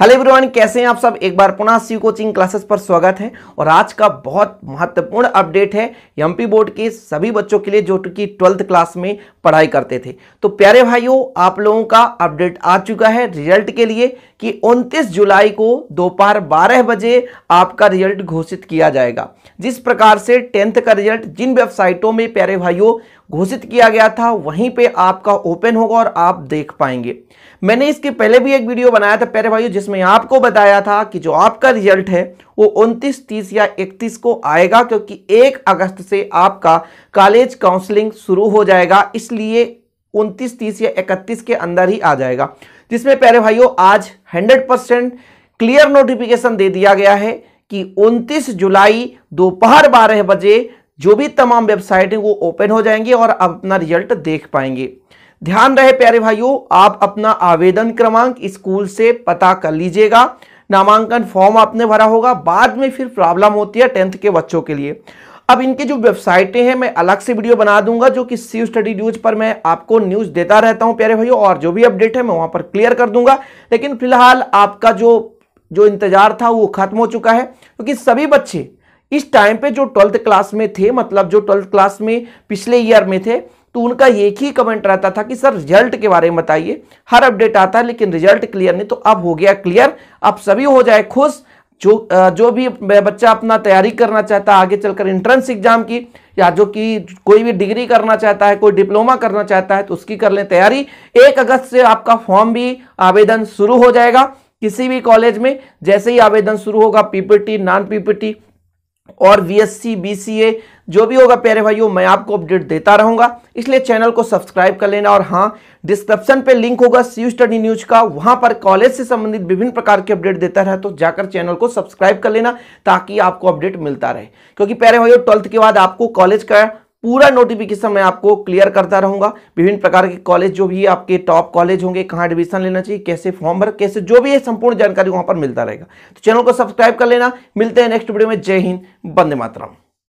hello everyone कैसे हैं आप सब एक बार पुनः सी कोचिंग क्लासेस पर स्वागत है और आज का बहुत महत्वपूर्ण अपडेट है एमपी बोर्ड के सभी बच्चों के लिए जो कि ट्वेल्थ क्लास में पढ़ाई करते थे तो प्यारे भाइयों आप लोगों का अपडेट आ चुका है रिजल्ट के लिए कि 29 जुलाई को दोपहर 12 बजे आपका रिजल्ट घोषित किया जाएगा जिस प्रकार से टेंथ का रिजल्ट जिन वेबसाइटों में प्यारे भाइयों घोषित किया गया था वहीं पे आपका ओपन होगा और आप देख पाएंगे मैंने इसके पहले भी एक वीडियो बनाया था प्यारे भाइयों जिसमें आपको बताया था कि जो आपका रिजल्ट है वो 29, तीस या इकतीस को आएगा क्योंकि एक अगस्त से आपका कॉलेज काउंसलिंग शुरू हो जाएगा इसलिए उनतीस तीस या इकतीस के अंदर ही आ जाएगा जिसमें प्यारे भाइयों आज हंड्रेड परसेंट क्लियर नोटिफिकेशन दे दिया गया है कि 29 जुलाई दोपहर बारह बजे जो भी तमाम वेबसाइट है वो ओपन हो जाएंगी और आप अपना रिजल्ट देख पाएंगे ध्यान रहे प्यारे भाइयों आप अपना आवेदन क्रमांक स्कूल से पता कर लीजिएगा नामांकन फॉर्म आपने भरा होगा बाद में फिर प्रॉब्लम होती है टेंथ के बच्चों के लिए अब इनके जो वेबसाइटें हैं मैं अलग से वीडियो बना दूंगा जो कि सी स्टडी न्यूज पर मैं आपको न्यूज देता रहता हूं प्यारे भाइयों और जो भी अपडेट है मैं वहां पर क्लियर कर दूंगा लेकिन फिलहाल आपका जो जो इंतजार था वो खत्म हो चुका है क्योंकि सभी बच्चे इस टाइम पे जो ट्वेल्थ क्लास में थे मतलब जो ट्वेल्थ क्लास में पिछले ईयर में थे तो उनका एक ही कमेंट रहता था कि सर रिजल्ट के बारे में बताइए हर अपडेट आता है लेकिन रिजल्ट क्लियर नहीं तो अब हो गया क्लियर अब सभी हो जाए खुश जो जो भी बच्चा अपना तैयारी करना चाहता है आगे चलकर इंट्रेंस एग्जाम की या जो कि कोई भी डिग्री करना चाहता है कोई डिप्लोमा करना चाहता है तो उसकी कर लें तैयारी एक अगस्त से आपका फॉर्म भी आवेदन शुरू हो जाएगा किसी भी कॉलेज में जैसे ही आवेदन शुरू होगा पीपीटी नॉन पीपीटी और B S C B C A जो भी होगा प्यारे भाइयों मैं आपको अपडेट देता रहूंगा इसलिए चैनल को सब्सक्राइब कर लेना और हाँ डिस्क्रिप्शन पे लिंक होगा सी स्टडी न्यूज का वहां पर कॉलेज से संबंधित विभिन्न प्रकार के अपडेट देता रहा तो जाकर चैनल को सब्सक्राइब कर लेना ताकि आपको अपडेट मिलता रहे क्योंकि प्यारे भाइयों ट्वेल्थ के बाद आपको कॉलेज का पूरा नोटिफिकेशन मैं आपको क्लियर करता रहूंगा विभिन्न प्रकार के कॉलेज जो भी आपके टॉप कॉलेज होंगे कहाँ एडमिशन लेना चाहिए कैसे फॉर्म भर कैसे जो भी है संपूर्ण जानकारी वहां पर मिलता रहेगा तो चैनल को सब्सक्राइब कर लेना मिलते हैं नेक्स्ट वीडियो में जय हिंद बंदे मातरम